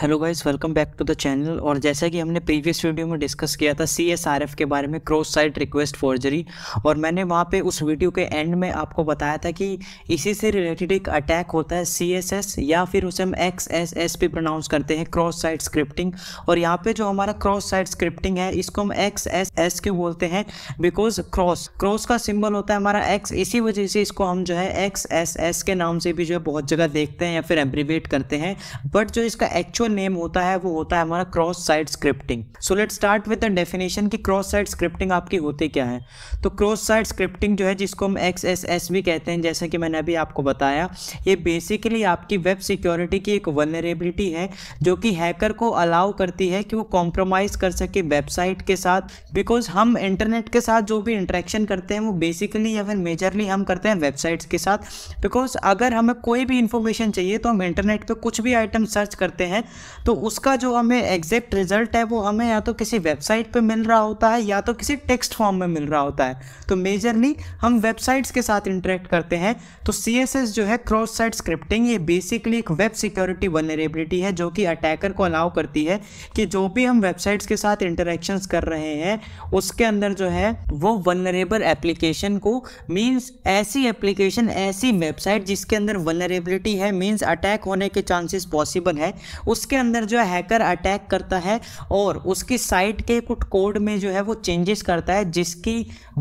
hello guys welcome back to the channel और जैसा कि हमने प्रीवियस वीडियो में डिस्कस किया था सी एस आर एफ़ के बारे में क्रॉस साइट रिक्वेस्ट फॉर्जरी और मैंने वहाँ पे उस वीडियो के एंड में आपको बताया था कि इसी से रिलेटेड एक अटैक होता है सी एस एस या फिर उसे हम X S S P pronounce करते हैं क्रॉस साइट स्क्रिप्टिंग और यहाँ पर जो हमारा क्रॉस साइट स्क्रिप्टिंग है इसको हम एक्स एस एस क्यों बोलते हैं बिकॉज क्रॉस क्रॉस का सिम्बल होता है हमारा एक्स इसी वजह से इसको हम जो है एक्स एस एस के नाम से भी जो है बहुत जगह देखते हैं या फिर एब्रीवेट करते हैं बट जो इसका एक्चुअल जो नेम होता है वो होता है हमारा cross side scripting so let start with the definition कि क्रॉस साइड स्क्रिप्टिंग आपकी होती क्या है तो क्रॉस साइड स्क्रिप्टिंग जो है जिसको हम एक्स एस एस भी कहते हैं जैसा कि मैंने अभी आपको बताया ये बेसिकली आपकी वेब सिक्योरिटी की एक वनरेबिलिटी है जो कि हैकर को अलाउ करती है कि वो कॉम्प्रोमाइज़ कर सके वेबसाइट के साथ बिकॉज हम इंटरनेट के साथ जो भी इंट्रैक्शन करते हैं वो बेसिकली या फिर मेजरली हम करते हैं वेबसाइट्स के साथ बिकॉज अगर हमें कोई भी इंफॉर्मेशन चाहिए तो हम इंटरनेट पर कुछ भी आइटम सर्च करते हैं तो उसका जो हमें एग्जैक्ट रिजल्ट है वो हमें या तो किसी वेबसाइट पे मिल रहा होता है या तो किसी टेक्स्ट फॉर्म में मिल रहा होता है तो मेजरली हम वेबसाइट्स के साथ इंटरेक्ट करते हैं तो सी जो है क्रॉस साइट स्क्रिप्टिंग ये बेसिकली एक वेब सिक्योरिटी वनरेबिलिटी है जो कि अटैकर को अलाउ करती है कि जो भी हम वेबसाइट्स के साथ इंटरेक्शन कर रहे हैं उसके अंदर जो है वो वनरेबल एप्लीकेशन को मीन्स ऐसी एप्लीकेशन ऐसी वेबसाइट जिसके अंदर वनरेबिलिटी है मीन्स अटैक होने के चांसेस पॉसिबल है उस उसके अंदर जो हैकर अटैक करता है और उसकी साइट के कुछ कोड में जो है वो चेंजेस करता है जिसकी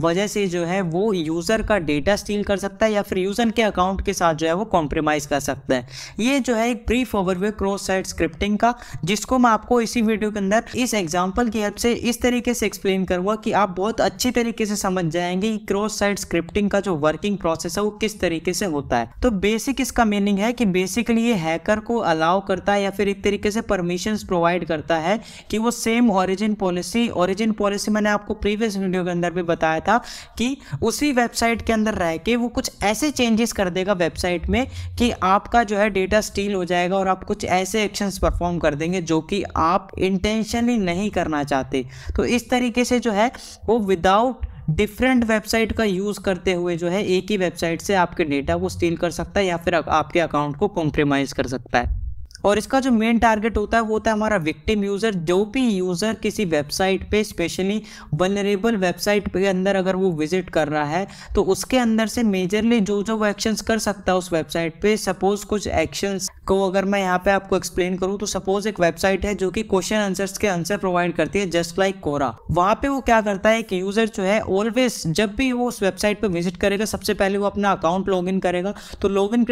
वजह से जो है वो यूज़र का डेटा स्टील कर सकता है या फिर यूज़र के अकाउंट के साथ जो है वो कॉम्प्रोमाइज़ कर सकता है ये जो है एक brief overview cross site scripting का जिसको मैं आपको इसी वीडियो के अंदर इस एग्जाम्पल की हेल्प से इस तरीके से एक्सप्लेन करूँगा कि आप बहुत अच्छे तरीके से समझ जाएंगे कि क्रॉस साइट स्क्रिप्टिंग का जो वर्किंग प्रोसेस है वो किस तरीके से होता है तो बेसिक इसका मीनिंग है कि बेसिकली ये हैकर को अलाउ करता है या फिर एक तरीके से परमिशन प्रोवाइड करता है कि वो same origin policy origin policy मैंने आपको प्रीवियस वीडियो के अंदर भी बताया था कि उसी वेबसाइट के अंदर रह के वो कुछ ऐसे चेंजेस कर देगा वेबसाइट में कि आपका जो है डेटा स्टील हो जाएगा और आप कुछ ऐसे एक्शन परफॉर्म कर देंगे जो कि आप इंटेंशनली नहीं करना चाहते तो इस तरीके से जो है वो विदाउट डिफरेंट वेबसाइट का यूज़ करते हुए जो है एक ही वेबसाइट से आपके डेटा को स्टील कर सकता है या फिर आपके अकाउंट को कॉम्प्रोमाइज़ कर सकता है और इसका जो मेन टारगेट होता है वो होता है हमारा विक्टिम यूज़र जो भी यूज़र किसी वेबसाइट पे स्पेशली वनरेबल वेबसाइट के अंदर अगर वो विजिट कर रहा है तो उसके अंदर से मेजरली जो जो वो एक्शंस कर सकता है उस वेबसाइट पे सपोज़ कुछ एक्शंस को अगर मैं यहाँ पे आपको एक्सप्लेन करूँ तो सपोज़ एक वेबसाइट है जो कि क्वेश्चन आंसर के आंसर प्रोवाइड करती है जस्ट लाइक कोरा वहाँ पे वो क्या करता है कि यूज़र जो है ऑलवेज जब भी वो उस वेबसाइट पर विजिट करेगा सबसे पहले वो अपना अकाउंट लॉग करेगा तो लॉग इन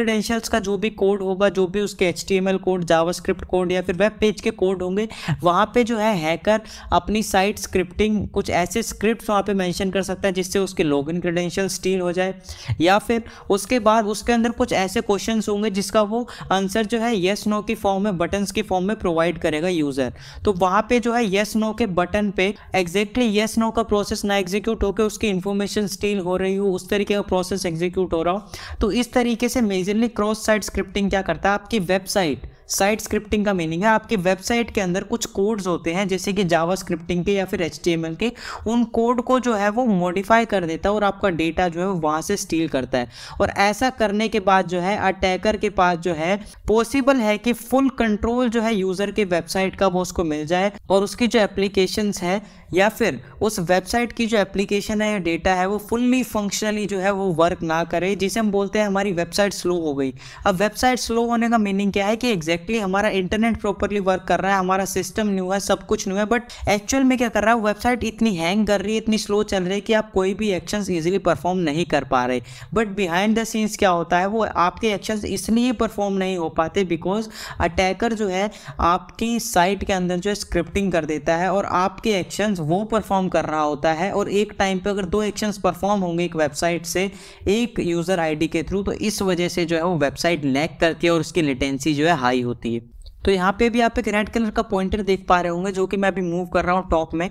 का जो भी कोड होगा जो भी उसके एच कोड कोड मतलब जावास्क्रिप्ट कोड या फिर वेब पेज के कोड होंगे वहाँ पे जो है हैकर अपनी साइट स्क्रिप्टिंग कुछ ऐसे स्क्रिप्ट वहाँ पे मेंशन कर सकता है जिससे उसके लॉग इन क्रेडेंशियल स्टील हो जाए या फिर उसके बाद उसके अंदर कुछ ऐसे क्वेश्चन होंगे जिसका वो आंसर जो है येस नो की फॉर्म में बटन की फॉर्म में प्रोवाइड करेगा यूज़र तो वहाँ पे जो है येस नो के बटन पे एग्जैक्टली येस नो का प्रोसेस ना एग्जीक्यूट होकर उसकी इन्फॉर्मेशन स्टील हो रही हो उस तरीके का प्रोसेस एग्जीक्यूट हो रहा हो तो इस तरीके से मेजरली क्रॉस साइट स्क्रिप्टिंग क्या करता है आपकी वेबसाइट साइट स्क्रिप्टिंग का मीनिंग है आपकी वेबसाइट के अंदर कुछ कोड्स होते हैं जैसे कि जावा स्क्रिप्टिंग के या फिर एच के उन कोड को जो है वो मॉडिफाई कर देता है और आपका डेटा जो है वहाँ से स्टील करता है और ऐसा करने के बाद जो है अटैकर के पास जो है पॉसिबल है कि फुल कंट्रोल जो है यूज़र के वेबसाइट का वो उसको मिल जाए और उसकी जो एप्लीकेशन है या फिर उस वेबसाइट की जो एप्लीकेशन है या डेटा है वो फुल्ली फंक्शनली जो है वो वर्क ना करे जिसे हम बोलते हैं हमारी वेबसाइट स्लो हो गई अब वेबसाइट स्लो होने का मीनिंग क्या है कि एग्जैक्ट एग्जैक्टली हमारा इंटरनेट प्रॉपरली वर्क कर रहा है हमारा सिस्टम न्यू है सब कुछ न्यू है बट एक्चुअल में क्या कर रहा है वेबसाइट इतनी हैंग कर रही है इतनी स्लो चल रही है कि आप कोई भी एक्शन ईजिली परफॉर्म नहीं कर पा रहे बट बिहाइंड द सीन्स क्या होता है वो आपके एक्शन इसलिए परफॉर्म नहीं हो पाते बिकॉज अटैकर जो है आपकी साइट के अंदर जो है स्क्रिप्टिंग कर देता है और आपके एक्शंस वो परफॉर्म कर रहा होता है और एक टाइम पे अगर दो एक्शंस परफॉर्म होंगे एक वेबसाइट से एक यूज़र आईडी के थ्रू तो इस वजह से जो है वो वेबसाइट लैक करती है और उसकी लेटेंसी जो है हाई हो होती है तो यहाँ पे भी आप एक रेड कलर का पॉइंटर देख पा रहे होंगे जो कि मैं अभी मूव कर रहा हूँ टॉप में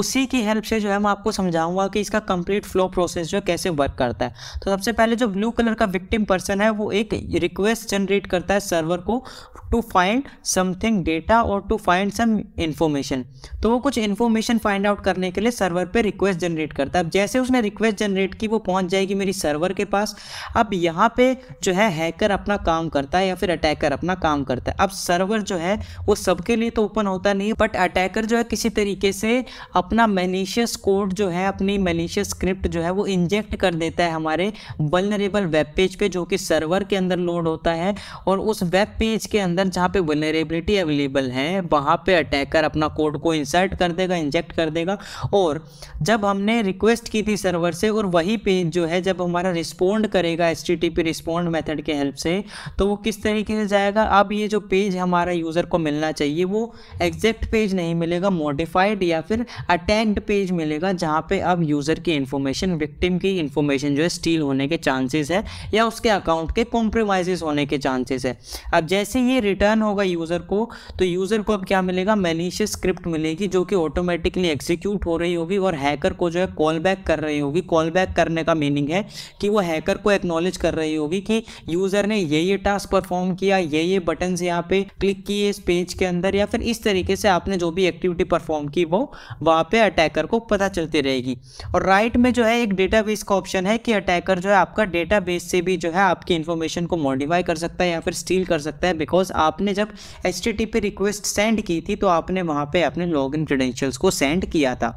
उसी की हेल्प से जो है मैं आपको समझाऊंगा कि इसका कंप्लीट फ्लो प्रोसेस जो है कैसे वर्क करता है तो सबसे पहले जो ब्लू कलर का विक्टिम पर्सन है वो एक रिक्वेस्ट जनरेट करता है सर्वर को टू फाइंड समथिंग डेटा और टू फाइंड सम इन्फॉर्मेशन तो वो कुछ इन्फॉर्मेशन फाइंड आउट करने के लिए सर्वर पर रिक्वेस्ट जनरेट करता है अब जैसे उसने रिक्वेस्ट जनरेट की वो पहुँच जाएगी मेरी सर्वर के पास अब यहाँ पर जो है हैकर अपना काम करता है या फिर अटैकर अपना काम करता है अब सर्वर जो है वो सबके लिए तो ओपन होता नहीं बट अटैकर जो है किसी तरीके से अपना मनीशियस कोड जो है अपनी मनीशियस स्क्रिप्ट जो है वो इंजेक्ट कर देता है हमारे वलनरेबल वेब पेज पे जो कि सर्वर के अंदर लोड होता है और उस वेब पेज के अंदर जहाँ पे वलनरेबिलिटी अवेलेबल है वहाँ पे अटैकर अपना कोड को इंसर्ट कर देगा इंजेक्ट कर देगा और जब हमने रिक्वेस्ट की थी सर्वर से और वही पेज जो है जब हमारा रिस्पोंड करेगा एस टी रिस्पोंड मेथड के हेल्प से तो वो किस तरीके से जाएगा अब ये जो पेज हमारा यूज़र को मिलना चाहिए वो एग्जैक्ट पेज नहीं मिलेगा मॉडिफाइड या फिर अटैक्ड पेज मिलेगा जहाँ पे अब यूज़र की इन्फॉर्मेशन विक्टिम की इन्फॉर्मेशन जो है स्टील होने के चांसेस है या उसके अकाउंट के कॉम्प्रोमाइज होने के चांसेस है अब जैसे ये रिटर्न होगा यूज़र को तो यूज़र को अब क्या मिलेगा मैलिशियस स्क्रिप्ट मिलेगी जो कि ऑटोमेटिकली एग्जीक्यूट हो रही होगी और हैकर को जो है कॉल बैक कर रही होगी कॉल बैक करने का मीनिंग है कि वो हैकर को एक्नॉलेज कर रही होगी कि यूज़र ने ये ये टास्क परफॉर्म किया ये ये बटन यहाँ पे क्लिक किए इस पेज के अंदर या फिर इस तरीके से आपने जो भी एक्टिविटी परफॉर्म की वो वहाँ पे अटैकर को पता चलती रहेगी और राइट में जो है एक डेटाबेस का ऑप्शन है कि अटैकर जो है आपका डेटाबेस से भी जो है आपकी इन्फॉर्मेशन को मॉडिफाई कर सकता है या फिर स्टील कर सकता है बिकॉज आपने जब एच रिक्वेस्ट सेंड की थी तो आपने वहाँ पर अपने लॉग इन को सेंड किया था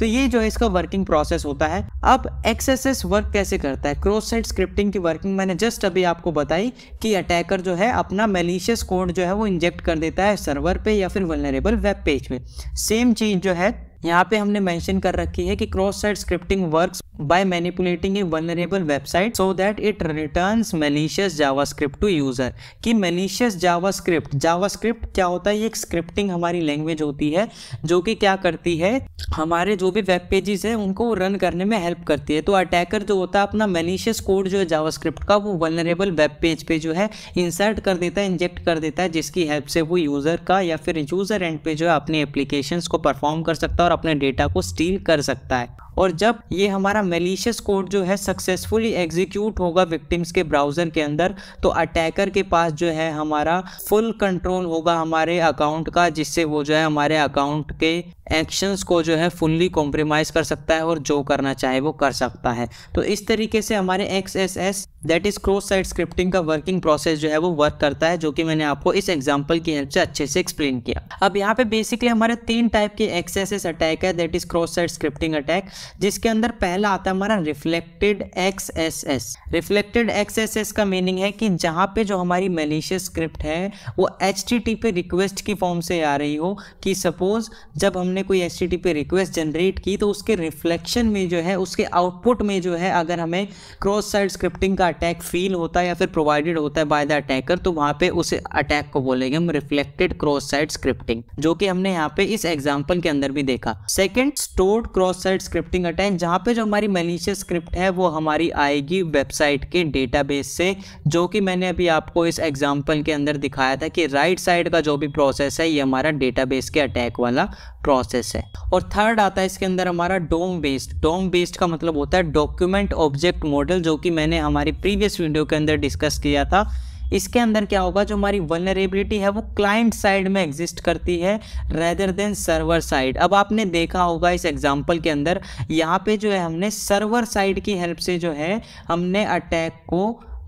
तो ये जो है इसका वर्किंग प्रोसेस होता है अब एक्सएसएस वर्क कैसे करता है क्रॉस साइड स्क्रिप्टिंग की वर्किंग मैंने जस्ट अभी आपको बताई कि अटैकर जो है अपना मेलिशियस कोड जो है वो इंजेक्ट कर देता है सर्वर पे या फिर वनरेबल वेब पेज में सेम चीज़ जो है यहाँ पे हमने मेंशन कर रखी है कि cross side scripting works by manipulating a vulnerable website so that it returns malicious JavaScript to user कि malicious जावास्क्रिप्ट जावास्क्रिप्ट क्या होता है ये एक स्क्रिप्टिंग हमारी लैंग्वेज होती है जो कि क्या करती है हमारे जो भी वेब पेजेस हैं उनको रन करने में हेल्प करती है तो अटैकर जो होता है अपना मेलिशियस कोड जो है जावास्क्रिप्ट का वो वनरेबल वेब पेज पे जो है इंसर्ट कर देता है इंजेक्ट कर देता है जिसकी हेल्प से वो यूज़र का या फिर यूज़र एंड पे जो है अपनी एप्लीकेशन को परफॉर्म कर सकता है और अपने डेटा को स्टील कर सकता है और जब ये हमारा मेलिशियस कोड जो है सक्सेसफुली एग्जीक्यूट होगा विक्टिम्स के ब्राउज़र के अंदर तो अटैकर के पास जो है हमारा फुल कंट्रोल होगा हमारे अकाउंट का जिससे वो जो है हमारे अकाउंट के एक्शंस को जो है फुल्ली कॉम्प्रोमाइज़ कर सकता है और जो करना चाहे वो कर सकता है तो इस तरीके से हमारे X S S that is cross side scripting का वर्किंग प्रोसेस जो है वो वर्क करता है जो कि मैंने आपको इस एग्जाम्पल की हेल्प से अच्छे से एक्सप्लेन किया अब यहाँ पे बेसिकली हमारे तीन टाइप के एक्स एस एस अटैक है that is cross side scripting attack जिसके अंदर पहला आता है हमारा reflected X S S reflected X S S का मीनिंग है कि जहाँ पे जो हमारी मलेशियस स्क्रिप्ट है वो H T T P request की फॉर्म से आ रही हो कि सपोज जब हमने कोई H T T P request generate की तो उसके रिफ्लेक्शन में जो है उसके आउटपुट में जो है अगर हमें क्रॉस साइड स्क्रिप्टिंग का अटैक फील होता है या फिर प्रोवाइडेड होता है बाय द अटैकर तो वहाँ पे उस अटैक को बोलेंगे हम रिफ्लेक्टेड क्रॉस साइड स्क्रिप्टिंग जो कि हमने यहाँ पे इस एग्जाम्पल के अंदर भी देखा second stored cross side scripting something attach जहाँ पे जो हमारी मलिशियस स्क्रिप्ट है वो हमारी आएगी वेबसाइट के डेटाबेस से जो कि मैंने अभी आपको इस एग्जांपल के अंदर दिखाया था कि राइट साइड का जो भी प्रोसेस है ये हमारा डेटाबेस के अटैक वाला प्रोसेस है और थर्ड आता है इसके अंदर हमारा डोम बेस्ड डोम बेस्ड का मतलब होता है डॉक्यूमेंट ऑब्जेक्ट मॉडल जो कि मैंने हमारी प्रीवियस वीडियो के अंदर डिस्कस किया था इसके अंदर क्या होगा जो हमारी वनरेबिलिटी है वो क्लाइंट साइड में एग्जिस्ट करती है रेदर देन सर्वर साइड अब आपने देखा होगा इस एग्जाम्पल के अंदर यहाँ पे जो है हमने सर्वर साइड की हेल्प से जो है हमने अटैक को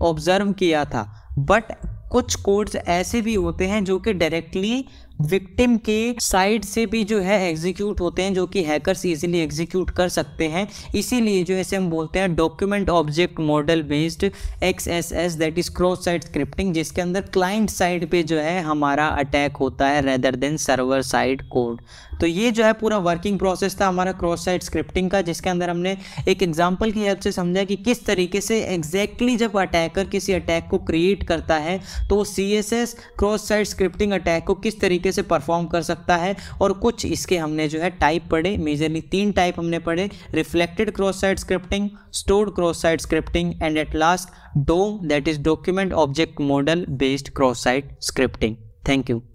ऑब्जर्व किया था बट कुछ कोड्स ऐसे भी होते हैं जो कि डायरेक्टली विक्टिम के साइड से भी जो है एग्जीक्यूट होते हैं जो कि हैकर्स इजीली एग्जीक्यूट कर सकते हैं इसीलिए जो ऐसे हम बोलते हैं document object model based X S S that is cross side scripting जिसके अंदर क्लाइंट साइड पे जो है हमारा अटैक होता है rather than server side code तो ये जो है पूरा वर्किंग प्रोसेस था हमारा क्रॉस साइड स्क्रिप्टिंग का जिसके अंदर हमने एक एग्जाम्पल की हेल्प से समझा कि किस तरीके से एग्जैक्टली exactly जब अटैकर किसी अटैक को क्रिएट करता है तो C S S cross side scripting attack को किस तरीके से परफॉर्म कर सकता है और कुछ इसके हमने जो है टाइप पढ़े मेजरली तीन टाइप हमने पढ़े reflected cross side scripting stored cross side scripting and at last DOM that is document object model based cross side scripting thank you